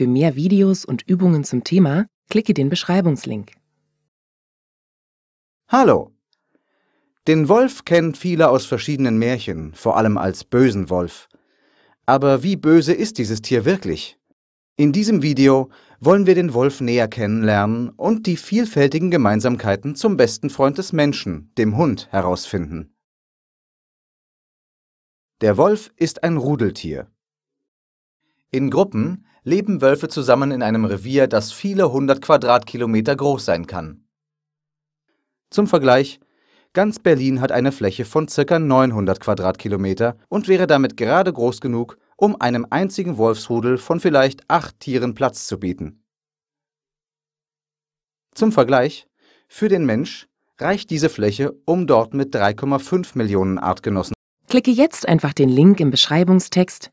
Für mehr Videos und Übungen zum Thema klicke den Beschreibungslink. Hallo! Den Wolf kennen viele aus verschiedenen Märchen, vor allem als bösen Wolf. Aber wie böse ist dieses Tier wirklich? In diesem Video wollen wir den Wolf näher kennenlernen und die vielfältigen Gemeinsamkeiten zum besten Freund des Menschen, dem Hund, herausfinden. Der Wolf ist ein Rudeltier. In Gruppen leben Wölfe zusammen in einem Revier, das viele hundert Quadratkilometer groß sein kann. Zum Vergleich, ganz Berlin hat eine Fläche von ca. 900 Quadratkilometer und wäre damit gerade groß genug, um einem einzigen Wolfsrudel von vielleicht acht Tieren Platz zu bieten. Zum Vergleich, für den Mensch reicht diese Fläche, um dort mit 3,5 Millionen Artgenossen. Klicke jetzt einfach den Link im Beschreibungstext